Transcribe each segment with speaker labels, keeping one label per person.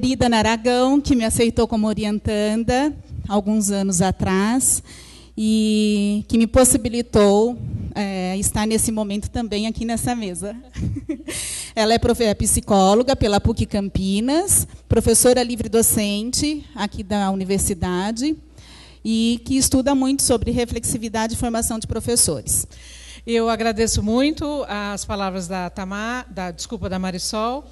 Speaker 1: querida Naragão, que me aceitou como orientanda alguns anos atrás e que me possibilitou é, estar nesse momento também aqui nessa mesa. Ela é, é psicóloga pela PUC Campinas, professora livre docente aqui da universidade e que estuda muito sobre reflexividade e formação de professores. Eu agradeço muito as palavras da Tamar, da desculpa da Marisol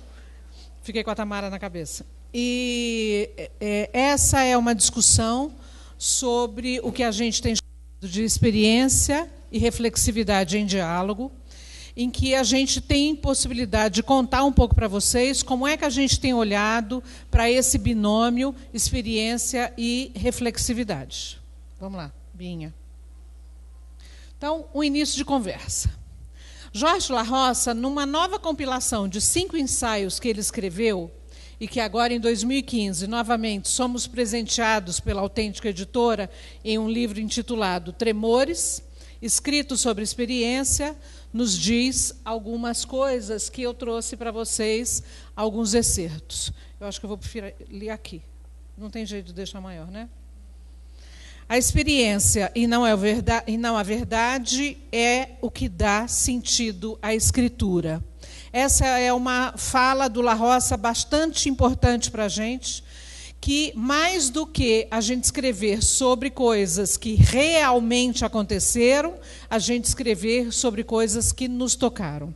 Speaker 1: Fiquei com a Tamara na cabeça. E é, é, essa é uma discussão sobre o que a gente tem chamado de experiência e reflexividade em diálogo, em que a gente tem possibilidade de contar um pouco para vocês como é que a gente tem olhado para esse binômio experiência e reflexividade. Vamos lá, Binha. Então, o um início de conversa. Jorge La Roça, numa nova compilação de cinco ensaios que ele escreveu, e que agora em 2015, novamente, somos presenteados pela autêntica editora em um livro intitulado Tremores, escrito sobre experiência, nos diz algumas coisas que eu trouxe para vocês, alguns excertos. Eu acho que eu vou ler aqui. Não tem jeito de deixar maior, né? A experiência e não, é verdade, e não a verdade é o que dá sentido à Escritura. Essa é uma fala do La Roça bastante importante para a gente, que mais do que a gente escrever sobre coisas que realmente aconteceram, a gente escrever sobre coisas que nos tocaram.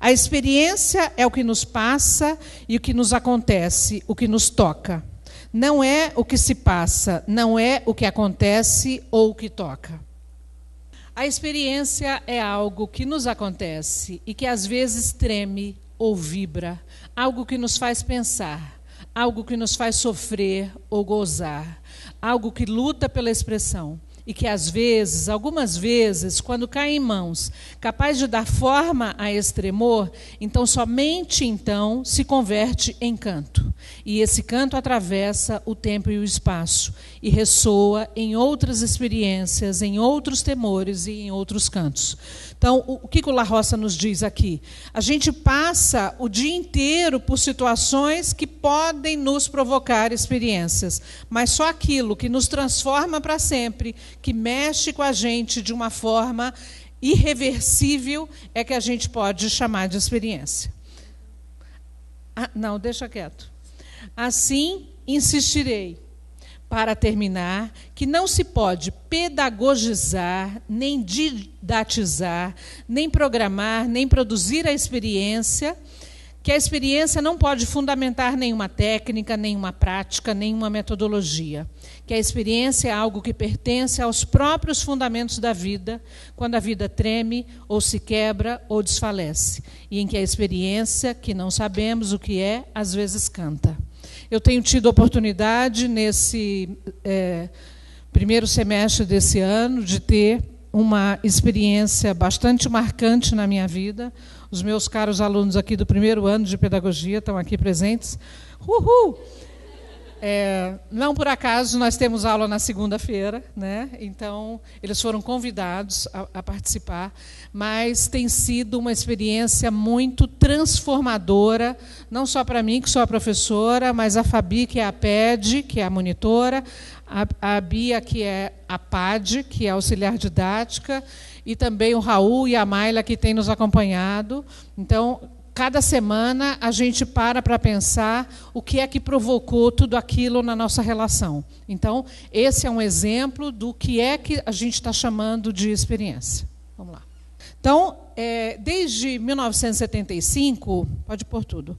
Speaker 1: A experiência é o que nos passa e o que nos acontece, o que nos toca não é o que se passa, não é o que acontece ou o que toca. A experiência é algo que nos acontece e que às vezes treme ou vibra, algo que nos faz pensar, algo que nos faz sofrer ou gozar, algo que luta pela expressão e que às vezes, algumas vezes, quando cai em mãos, capaz de dar forma a esse tremor, então somente então se converte em canto. E esse canto atravessa o tempo e o espaço e ressoa em outras experiências, em outros temores e em outros cantos. Então, o que o La Roça nos diz aqui? A gente passa o dia inteiro por situações que podem nos provocar experiências, mas só aquilo que nos transforma para sempre, que mexe com a gente de uma forma irreversível é que a gente pode chamar de experiência. Ah, não, deixa quieto. Assim, insistirei para terminar, que não se pode pedagogizar, nem didatizar, nem programar, nem produzir a experiência que a experiência não pode fundamentar nenhuma técnica, nenhuma prática, nenhuma metodologia. Que a experiência é algo que pertence aos próprios fundamentos da vida, quando a vida treme, ou se quebra, ou desfalece. E em que a experiência, que não sabemos o que é, às vezes canta. Eu tenho tido oportunidade, nesse é, primeiro semestre desse ano, de ter uma experiência bastante marcante na minha vida os meus caros alunos aqui do primeiro ano de pedagogia estão aqui presentes. Uhul! É, não por acaso nós temos aula na segunda-feira, né? então eles foram convidados a, a, participar, mas tem sido uma experiência muito transformadora, não só para mim, que sou a professora, mas a Fabi, que é a PED, que é a monitora, a, a Bia, que é a PAD, que é auxiliar didática, e também o Raul e a Mayla, que têm nos acompanhado. Então, cada semana a gente para para pensar o que é que provocou tudo aquilo na nossa relação. Então, esse é um exemplo do que é que a gente está chamando de experiência. Vamos lá. Então, é, desde 1975, pode pôr tudo,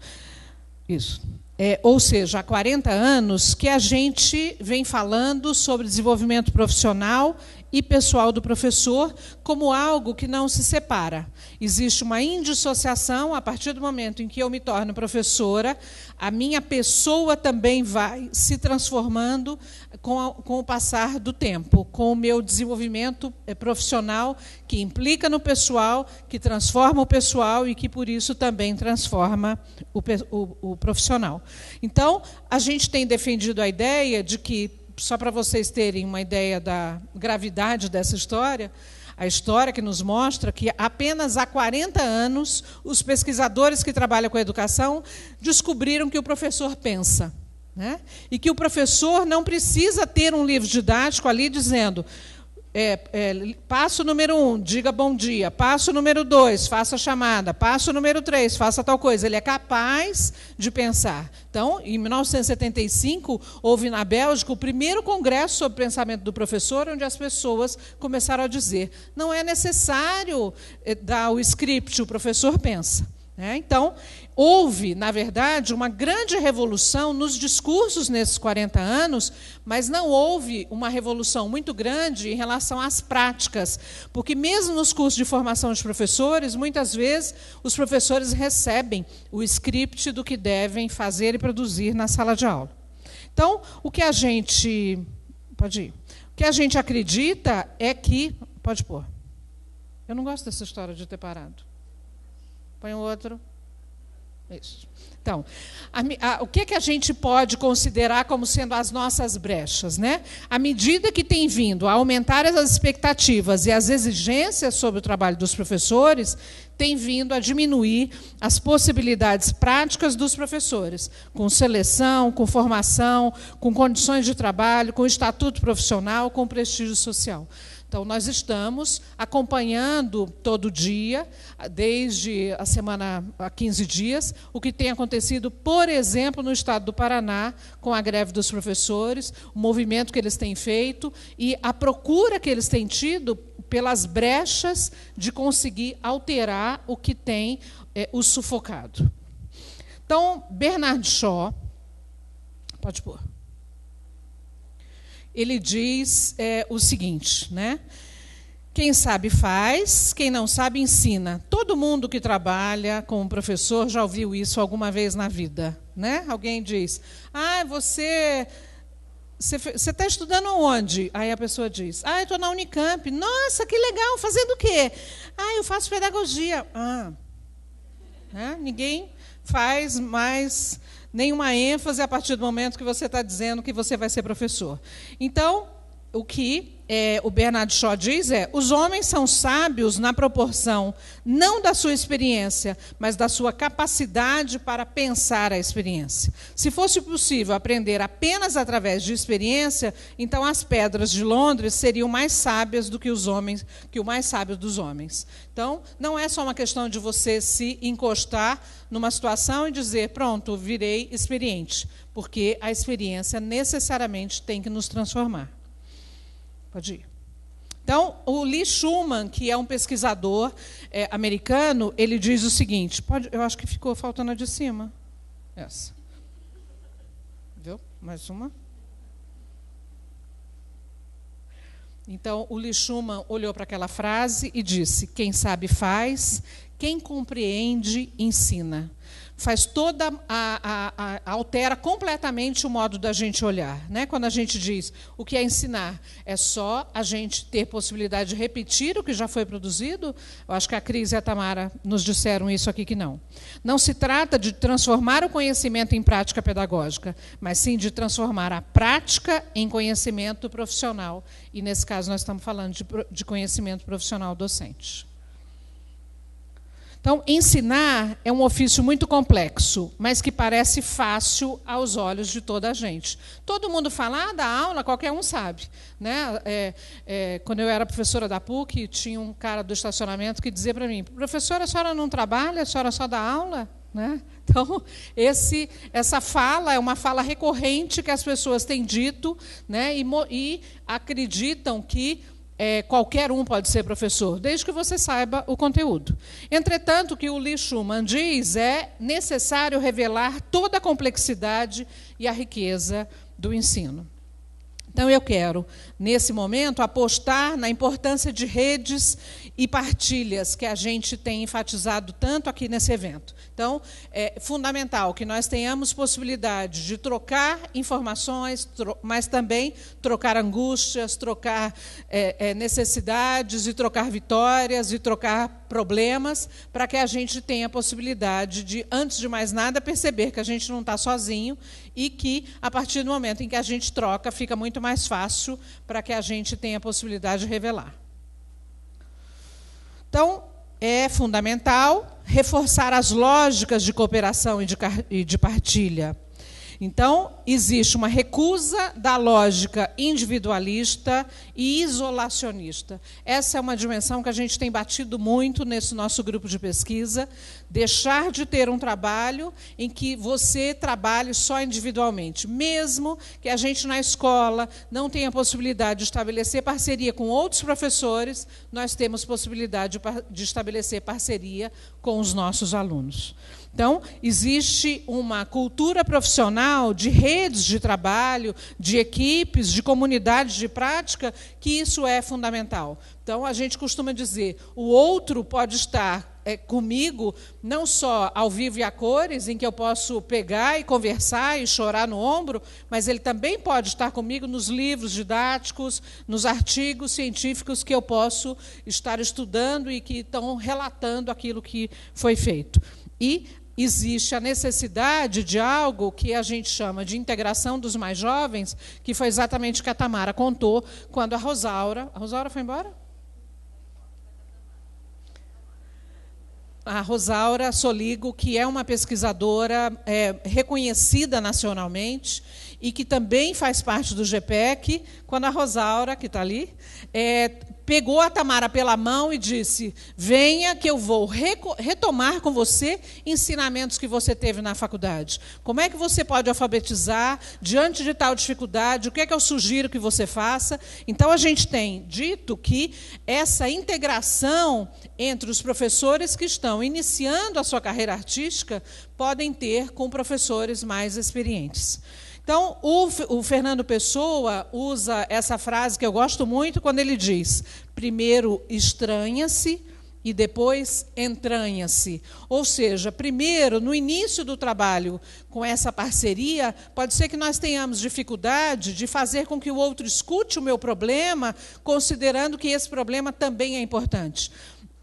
Speaker 1: isso. É, ou seja, há 40 anos que a gente vem falando sobre desenvolvimento profissional e pessoal do professor como algo que não se separa. Existe uma indissociação a partir do momento em que eu me torno professora, a minha pessoa também vai se transformando com, a, com o passar do tempo, com o meu desenvolvimento eh, profissional, que implica no pessoal, que transforma o pessoal e que, por isso, também transforma o, o, o profissional. Então, a gente tem defendido a ideia de que só para vocês terem uma ideia da gravidade dessa história, a história que nos mostra que apenas há 40 anos os pesquisadores que trabalham com a educação descobriram que o professor pensa. Né? E que o professor não precisa ter um livro didático ali dizendo é, é, passo número um, diga bom dia. Passo número dois, faça chamada. Passo número três, faça tal coisa. Ele é capaz de pensar. Então, em 1975, houve na Bélgica o primeiro congresso sobre pensamento do professor, onde as pessoas começaram a dizer: não é necessário eh, dar o script, o professor pensa. Né? Então, Houve, na verdade, uma grande revolução nos discursos nesses 40 anos, mas não houve uma revolução muito grande em relação às práticas, porque, mesmo nos cursos de formação de professores, muitas vezes os professores recebem o script do que devem fazer e produzir na sala de aula. Então, o que a gente. Pode ir. O que a gente acredita é que. Pode pôr. Eu não gosto dessa história de ter parado. Põe outro. Isso. Então, a, a, o que, é que a gente pode considerar como sendo as nossas brechas? Né? À medida que tem vindo a aumentar as expectativas e as exigências sobre o trabalho dos professores, tem vindo a diminuir as possibilidades práticas dos professores, com seleção, com formação, com condições de trabalho, com estatuto profissional, com prestígio social. Então, nós estamos acompanhando todo dia, desde a semana há 15 dias, o que tem acontecido, por exemplo, no estado do Paraná, com a greve dos professores, o movimento que eles têm feito e a procura que eles têm tido pelas brechas de conseguir alterar o que tem é, o sufocado. Então, Bernard Shaw. Pode pôr ele diz é, o seguinte, né? Quem sabe faz, quem não sabe ensina. Todo mundo que trabalha com professor já ouviu isso alguma vez na vida, né? Alguém diz: "Ah, você você está estudando onde? Aí a pessoa diz: Ah, eu estou na Unicamp. Nossa, que legal! Fazendo o quê? Ah, eu faço pedagogia. Ah, né? Ninguém faz mais nenhuma ênfase a partir do momento que você está dizendo que você vai ser professor. Então, o que é, o Bernard Shaw diz é: os homens são sábios na proporção não da sua experiência, mas da sua capacidade para pensar a experiência. Se fosse possível aprender apenas através de experiência, então as pedras de Londres seriam mais sábias do que os homens, que o mais sábio dos homens. Então, não é só uma questão de você se encostar numa situação e dizer: pronto, virei experiente, porque a experiência necessariamente tem que nos transformar. Pode ir. Então, o Lee Schuman, que é um pesquisador é, americano, ele diz o seguinte: pode, eu acho que ficou faltando a de cima. Essa. Viu? Mais uma. Então, o Lee Schuman olhou para aquela frase e disse: Quem sabe faz, quem compreende, ensina. Faz toda a, a, a, altera completamente o modo da gente olhar, né? Quando a gente diz o que é ensinar, é só a gente ter possibilidade de repetir o que já foi produzido. Eu acho que a Cris e a Tamara nos disseram isso aqui que não. Não se trata de transformar o conhecimento em prática pedagógica, mas sim de transformar a prática em conhecimento profissional. E nesse caso nós estamos falando de, de conhecimento profissional docente. Então, ensinar é um ofício muito complexo, mas que parece fácil aos olhos de toda a gente. Todo mundo fala, ah, da aula, qualquer um sabe. Né? É, é, quando eu era professora da PUC, tinha um cara do estacionamento que dizia para mim: professora, a senhora não trabalha, a senhora só dá aula? Né? Então, esse, essa fala é uma fala recorrente que as pessoas têm dito né? e, e acreditam que é, qualquer um pode ser professor, desde que você saiba o conteúdo. Entretanto, o que o Lee Schumann diz é necessário revelar toda a complexidade e a riqueza do ensino. Então, eu quero, nesse momento, apostar na importância de redes e partilhas que a gente tem enfatizado tanto aqui nesse evento. Então, é fundamental que nós tenhamos possibilidade de trocar informações, tro mas também trocar angústias, trocar é, é, necessidades, e trocar vitórias, e trocar problemas, para que a gente tenha a possibilidade de, antes de mais nada, perceber que a gente não está sozinho e que, a partir do momento em que a gente troca, fica muito mais fácil para que a gente tenha a possibilidade de revelar. Então, é fundamental reforçar as lógicas de cooperação e de, e de partilha. Então, existe uma recusa da lógica individualista e isolacionista. Essa é uma dimensão que a gente tem batido muito nesse nosso grupo de pesquisa. Deixar de ter um trabalho em que você trabalhe só individualmente. Mesmo que a gente na escola não tenha possibilidade de estabelecer parceria com outros professores, nós temos possibilidade de estabelecer parceria com os nossos alunos. Então, existe uma cultura profissional de redes de trabalho, de equipes, de comunidades de prática, que isso é fundamental. Então, a gente costuma dizer: o outro pode estar é, comigo, não só ao vivo e a cores, em que eu posso pegar e conversar e chorar no ombro, mas ele também pode estar comigo nos livros didáticos, nos artigos científicos que eu posso estar estudando e que estão relatando aquilo que foi feito. E existe a necessidade de algo que a gente chama de integração dos mais jovens, que foi exatamente o que a Tamara contou quando a Rosaura. A Rosaura foi embora? A Rosaura Soligo, que é uma pesquisadora é, reconhecida nacionalmente e que também faz parte do GPEC, quando a Rosaura, que está ali, é, pegou a Tamara pela mão e disse: Venha que eu vou retomar com você ensinamentos que você teve na faculdade. Como é que você pode alfabetizar diante de tal dificuldade? O que é que eu sugiro que você faça? Então, a gente tem dito que essa integração entre os professores que estão iniciando a sua carreira artística podem ter com professores mais experientes. Então, o, o, Fernando Pessoa usa essa frase que eu gosto muito quando ele diz: primeiro estranha-se e depois entranha-se. Ou seja, primeiro, no início do trabalho com essa parceria, pode ser que nós tenhamos dificuldade de fazer com que o outro escute o meu problema, considerando que esse problema também é importante.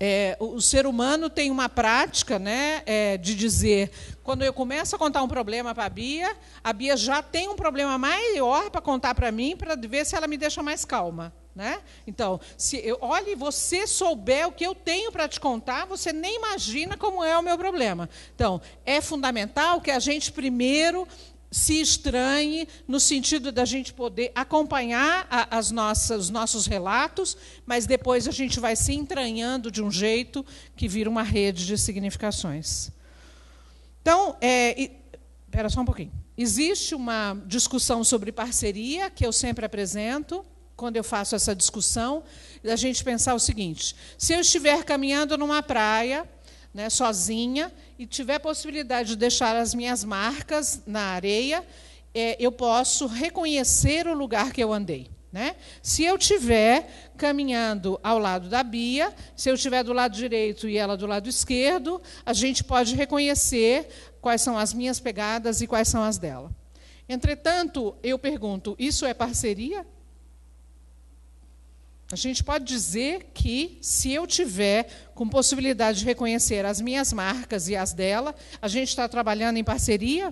Speaker 1: É, o, ser humano tem uma prática né, é, de dizer: quando eu começo a contar um problema para a Bia, a Bia já tem um problema maior para contar para mim, para ver se ela me deixa mais calma. Né? Então, se eu, olhe, você souber o que eu tenho para te contar, você nem imagina como é o meu problema. Então, é fundamental que a gente primeiro se estranhe, no sentido da gente poder acompanhar a, as nossas, os nossos relatos, mas depois a gente vai se entranhando de um jeito que vira uma rede de significações. Então, é, espera só um pouquinho. Existe uma discussão sobre parceria que eu sempre apresento quando eu faço essa discussão, da gente pensar o seguinte: se eu estiver caminhando numa praia né, sozinha e tiver possibilidade de deixar as minhas marcas na areia, é, eu posso reconhecer o lugar que eu andei. Né? Se eu tiver caminhando ao lado da Bia, se eu estiver do lado direito e ela do lado esquerdo, a gente pode reconhecer quais são as minhas pegadas e quais são as dela. Entretanto, eu pergunto: isso é parceria? A gente pode dizer que, se eu tiver com possibilidade de reconhecer as minhas marcas e as dela, a gente está trabalhando em parceria.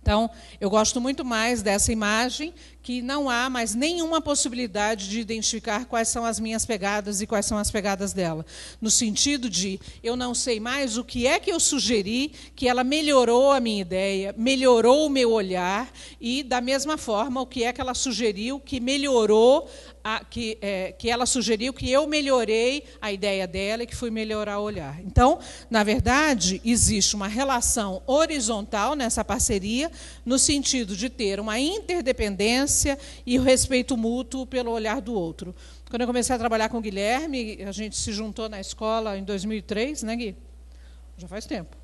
Speaker 1: Então, eu gosto muito mais dessa imagem que não há mais nenhuma possibilidade de identificar quais são as minhas pegadas e quais são as pegadas dela. No sentido de eu não sei mais o que é que eu sugeri, que ela melhorou a minha ideia, melhorou o meu olhar, e da mesma forma, o que é que ela sugeriu que melhorou, a, que, é, que ela sugeriu que eu melhorei a ideia dela e que fui melhorar o olhar. Então, na verdade, existe uma relação horizontal nessa parceria, no sentido de ter uma interdependência tolerância e o respeito mútuo pelo olhar do outro. Quando eu comecei a trabalhar com o Guilherme, a gente se juntou na escola em 2003, né, Gui? Já faz tempo.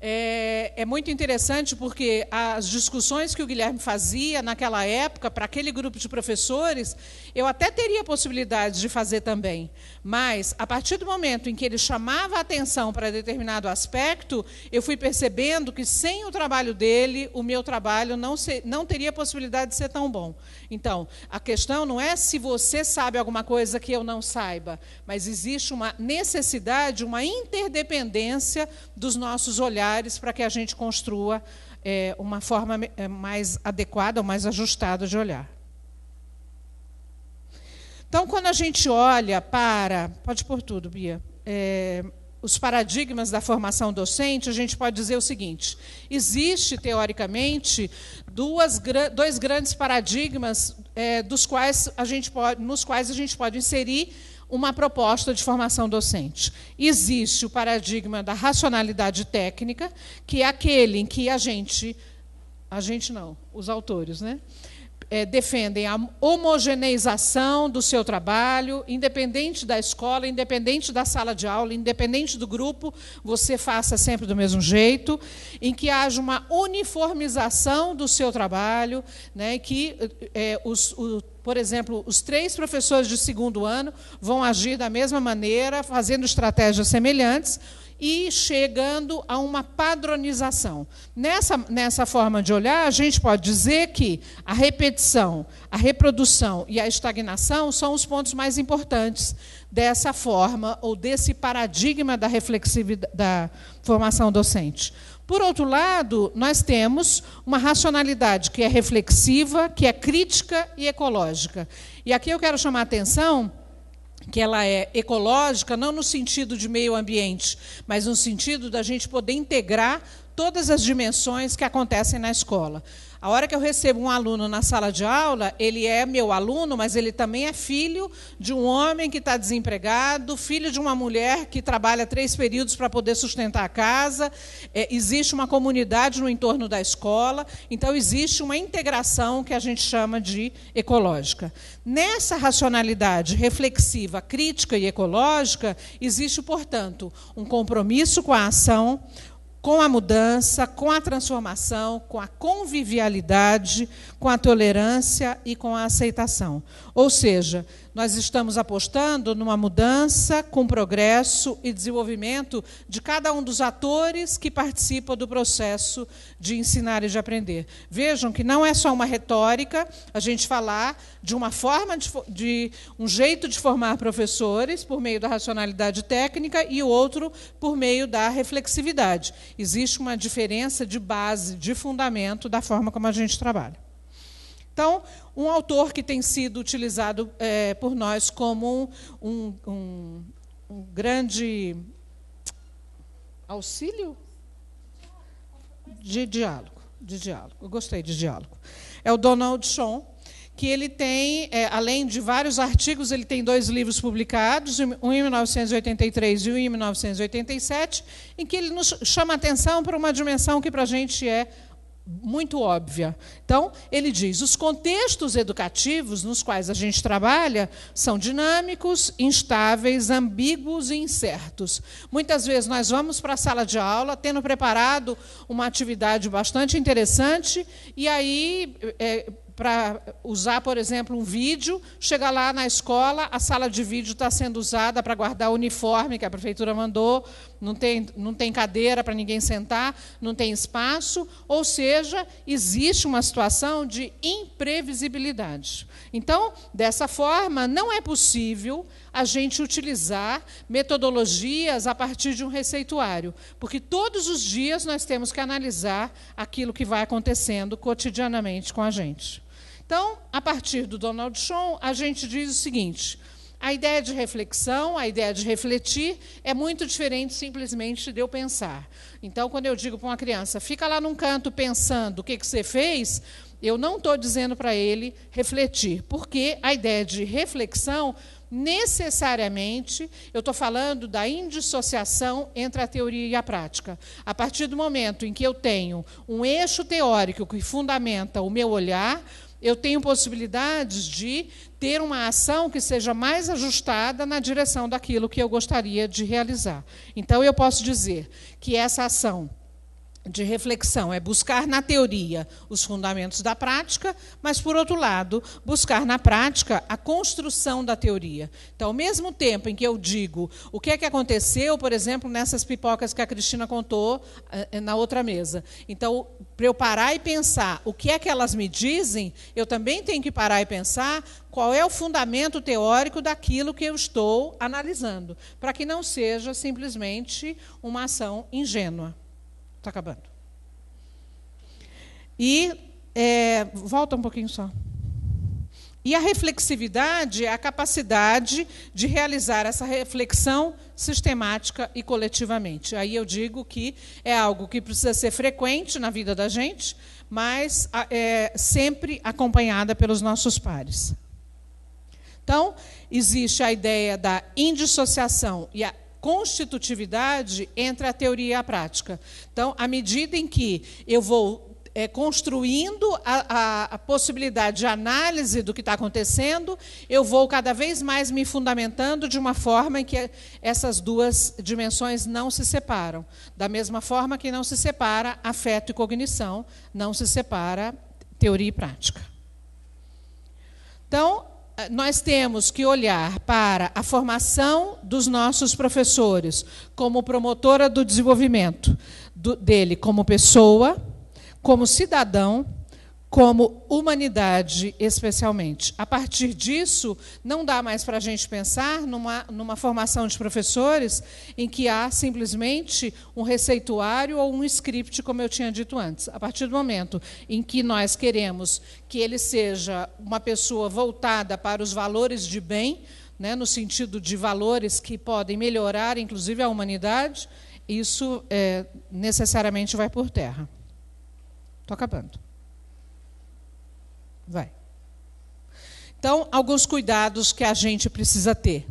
Speaker 1: É, é, muito interessante porque as discussões que o Guilherme fazia naquela época, para aquele grupo de professores, eu até teria a possibilidade de fazer também. Mas, a partir do momento em que ele chamava a atenção para determinado aspecto, eu fui percebendo que, sem o trabalho dele, o meu trabalho não, ser, não teria possibilidade de ser tão bom. Então, a questão não é se você sabe alguma coisa que eu não saiba, mas existe uma necessidade, uma interdependência dos nossos olhares para que a gente construa é, uma forma eh, mais adequada, mais ajustada de olhar. Então, quando a gente olha para. Pode pôr tudo, Bia. É, os paradigmas da formação docente, a gente pode dizer o seguinte: existe, teoricamente, duas, dois grandes paradigmas é, dos quais a gente pode, nos quais a gente pode inserir uma proposta de formação docente. Existe o paradigma da racionalidade técnica, que é aquele em que a gente. A gente não, os autores, né? é, defendem a homogeneização do seu trabalho, independente da escola, independente da sala de aula, independente do grupo, você faça sempre do mesmo jeito, em que haja uma uniformização do seu trabalho, né, que é, os, o, por exemplo, os três professores de segundo ano vão agir da mesma maneira, fazendo estratégias semelhantes e chegando a uma padronização. Nessa, nessa forma de olhar, a gente pode dizer que a repetição, a reprodução e a estagnação são os pontos mais importantes dessa forma ou desse paradigma da reflexividade da formação docente. Por outro lado, nós temos uma racionalidade que é reflexiva, que é crítica e ecológica. E aqui eu quero chamar a atenção que ela é ecológica, não no sentido de meio ambiente, mas no sentido da gente poder integrar todas as dimensões que acontecem na escola. A hora que eu recebo um aluno na sala de aula, ele é meu aluno, mas ele também é filho de um homem que está desempregado, filho de uma mulher que trabalha três períodos para poder sustentar a casa. É, existe uma comunidade no entorno da escola, então existe uma integração que a gente chama de ecológica. Nessa racionalidade reflexiva, crítica e ecológica, existe, portanto, um compromisso com a ação, com a mudança, com a transformação, com a convivialidade, com a tolerância e com a aceitação. Ou seja, nós estamos apostando numa mudança com progresso e desenvolvimento de cada um dos atores que participam do processo de ensinar e de aprender. Vejam que não é só uma retórica a gente falar de uma forma de, de um jeito de formar professores por meio da racionalidade técnica e o outro por meio da reflexividade. Existe uma diferença de base, de fundamento da forma como a gente trabalha. Então, um autor que tem sido utilizado é, por nós como um, um, um grande auxílio de diálogo, de diálogo. Eu gostei de diálogo. É o Donald Shon, que ele tem, é, além de vários artigos, ele tem dois livros publicados, um em 1983 e um em 1987, em que ele nos chama atenção para uma dimensão que para a gente é muito óbvia. Então, ele diz: os contextos educativos nos quais a gente trabalha são dinâmicos, instáveis, ambíguos e incertos. Muitas vezes nós vamos para a sala de aula tendo preparado uma atividade bastante interessante e aí. É, para usar, por exemplo, um vídeo, chega lá na escola, a sala de vídeo está sendo usada para guardar o uniforme que a prefeitura mandou, não tem, não tem cadeira para ninguém sentar, não tem espaço, ou seja, existe uma situação de imprevisibilidade. Então, dessa forma, não é possível a gente utilizar metodologias a partir de um receituário, porque todos os dias nós temos que analisar aquilo que vai acontecendo cotidianamente com a gente. Então, a partir do Donald Shawn, a gente diz o seguinte: a ideia de reflexão, a ideia de refletir, é muito diferente simplesmente de eu pensar. Então, quando eu digo para uma criança, fica lá num canto pensando o que, que você fez, eu não estou dizendo para ele refletir, porque a ideia de reflexão, necessariamente, eu estou falando da indissociação entre a teoria e a prática. A partir do momento em que eu tenho um eixo teórico que fundamenta o meu olhar, eu tenho possibilidades de ter uma ação que seja mais ajustada na direção daquilo que eu gostaria de realizar. Então, eu posso dizer que essa ação de reflexão é buscar na teoria os fundamentos da prática, mas, por outro lado, buscar na prática a construção da teoria. Então, ao mesmo tempo em que eu digo o que é que aconteceu, por exemplo, nessas pipocas que a Cristina contou eh, na outra mesa. Então, para eu parar e pensar o que é que elas me dizem, eu também tenho que parar e pensar qual é o fundamento teórico daquilo que eu estou analisando, para que não seja simplesmente uma ação ingênua. Está acabando. E é, volta um pouquinho só. E a reflexividade é a capacidade de realizar essa reflexão sistemática e coletivamente. Aí eu digo que é algo que precisa ser frequente na vida da gente, mas é, sempre acompanhada pelos nossos pares. Então, existe a ideia da indissociação e a constitutividade entre a teoria e a prática. Então, à medida em que eu vou é, construindo a, a, a, possibilidade de análise do que está acontecendo, eu vou cada vez mais me fundamentando de uma forma em que essas duas dimensões não se separam. Da mesma forma que não se separa afeto e cognição, não se separa teoria e prática. Então, nós temos que olhar para a formação dos nossos professores como promotora do desenvolvimento do, dele como pessoa como cidadão, como humanidade, especialmente. A partir disso, não dá mais para a gente pensar numa, numa formação de professores em que há simplesmente um receituário ou um script, como eu tinha dito antes. A partir do momento em que nós queremos que ele seja uma pessoa voltada para os valores de bem, né, no sentido de valores que podem melhorar, inclusive, a humanidade, isso é, necessariamente vai por terra. Estou acabando. Vai. Então, alguns cuidados que a gente precisa ter.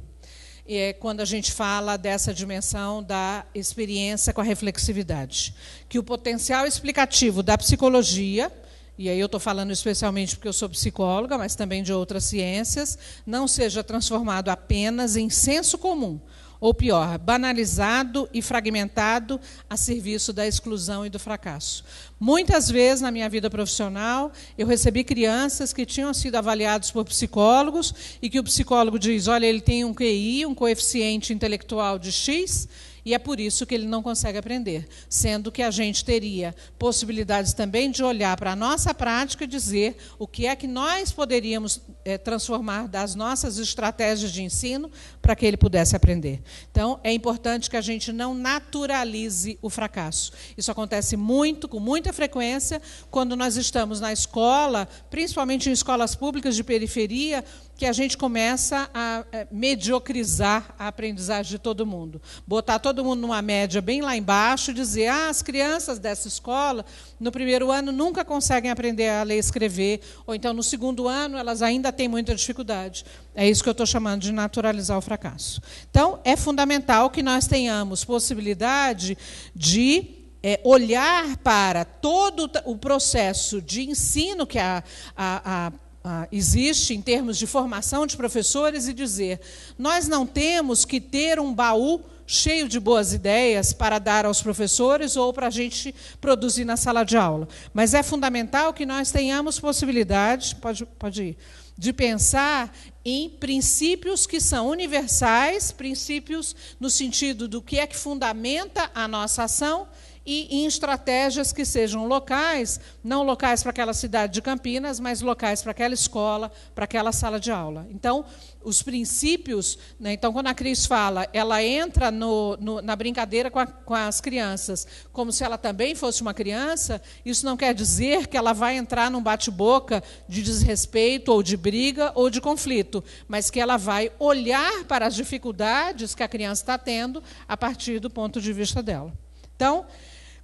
Speaker 1: É quando a gente fala dessa dimensão da experiência com a reflexividade. Que o potencial explicativo da psicologia, e aí eu estou falando especialmente porque eu sou psicóloga, mas também de outras ciências, não seja transformado apenas em senso comum, ou pior, banalizado e fragmentado a serviço da exclusão e do fracasso. Muitas vezes na minha vida profissional, eu recebi crianças que tinham sido avaliados por psicólogos e que o psicólogo diz: "Olha, ele tem um QI, um coeficiente intelectual de X, e é por isso que ele não consegue aprender, sendo que a gente teria possibilidades também de olhar para a nossa prática e dizer o que é que nós poderíamos é, transformar das nossas estratégias de ensino para que ele pudesse aprender. Então, é importante que a gente não naturalize o fracasso. Isso acontece muito, com muita frequência, quando nós estamos na escola, principalmente em escolas públicas de periferia, que a gente começa a é, mediocrizar a aprendizagem de todo mundo. Botar todo mundo numa média bem lá embaixo e dizer: ah, as crianças dessa escola, no primeiro ano, nunca conseguem aprender a ler e escrever, ou então no segundo ano, elas ainda tem muita dificuldade. É isso que eu estou chamando de naturalizar o fracasso. Então, é fundamental que nós tenhamos possibilidade de é, olhar para todo o processo de ensino que a, a, a existe em termos de formação de professores e dizer: nós não temos que ter um baú cheio de boas ideias para dar aos professores ou para a gente produzir na sala de aula. Mas é fundamental que nós tenhamos possibilidade. Pode, pode ir de pensar em princípios que são universais, princípios no sentido do que é que fundamenta a nossa ação e em estratégias que sejam locais, não locais para aquela cidade de Campinas, mas locais para aquela escola, para aquela sala de aula. Então, os princípios, né, então quando a Cris fala, ela entra no, no, na brincadeira com, a, com, as crianças, como se ela também fosse uma criança, isso não quer dizer que ela vai entrar num bate-boca de desrespeito, ou de briga, ou de conflito, mas que ela vai olhar para as dificuldades que a criança está tendo a partir do ponto de vista dela. Então,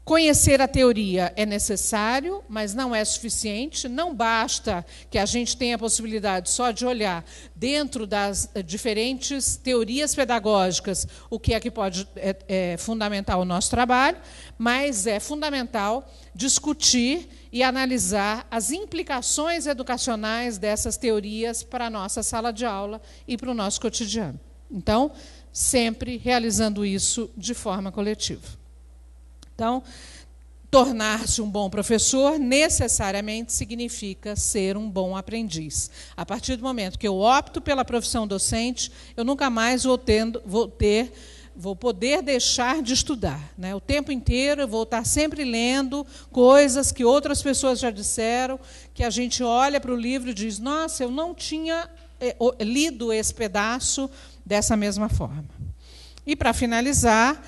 Speaker 1: Conhecer a teoria é necessário, mas não é suficiente. Não basta que a gente tenha a possibilidade só de olhar dentro das eh, diferentes teorias pedagógicas o que é que pode é, é o nosso trabalho, mas é fundamental discutir e analisar as implicações educacionais dessas teorias para a nossa sala de aula e para o nosso cotidiano. Então, sempre realizando isso de forma coletiva. Então, tornar-se um bom professor necessariamente significa ser um bom aprendiz. A partir do momento que eu opto pela profissão docente, eu nunca mais vou, tendo, vou ter vou poder deixar de estudar. Né? O tempo inteiro eu vou estar sempre lendo coisas que outras pessoas já disseram, que a gente olha para o livro e diz: nossa, eu não tinha eh, lido esse pedaço dessa mesma forma. E para finalizar,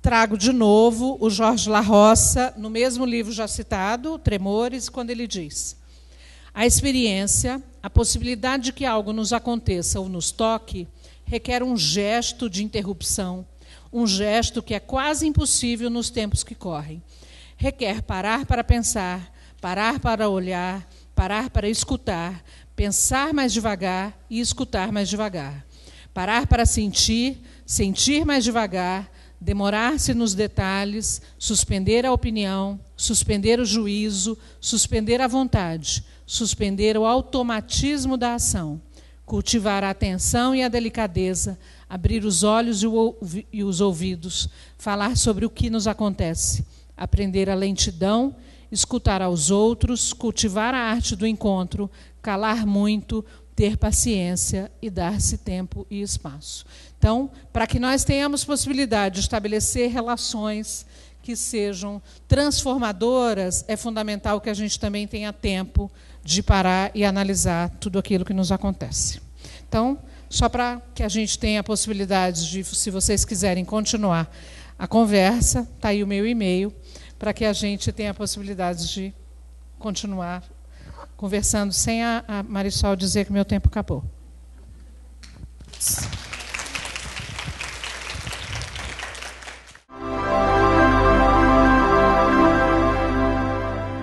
Speaker 1: trago de novo o Jorge Larroça, no mesmo livro já citado, Tremores, quando ele diz: A experiência, a possibilidade de que algo nos aconteça ou nos toque, requer um gesto de interrupção, um gesto que é quase impossível nos tempos que correm. Requer parar para pensar, parar para olhar, parar para escutar, pensar mais devagar e escutar mais devagar. Parar para sentir, sentir mais devagar, demorar-se nos detalhes, suspender a opinião, suspender o juízo, suspender a vontade, suspender o automatismo da ação, cultivar a atenção e a delicadeza, abrir os olhos e os ouvidos, falar sobre o que nos acontece, aprender a lentidão, escutar aos outros, cultivar a arte do encontro, calar muito, ter paciência e dar-se tempo e espaço. Então, para que nós tenhamos possibilidade de estabelecer relações que sejam transformadoras, é fundamental que a gente também tenha tempo de parar e analisar tudo aquilo que nos acontece. Então, só para que a gente tenha a possibilidade de, se vocês quiserem continuar a conversa, está aí o meu e-mail, para que a gente tenha a possibilidade de continuar conversando sem a, Marisol dizer que meu tempo acabou.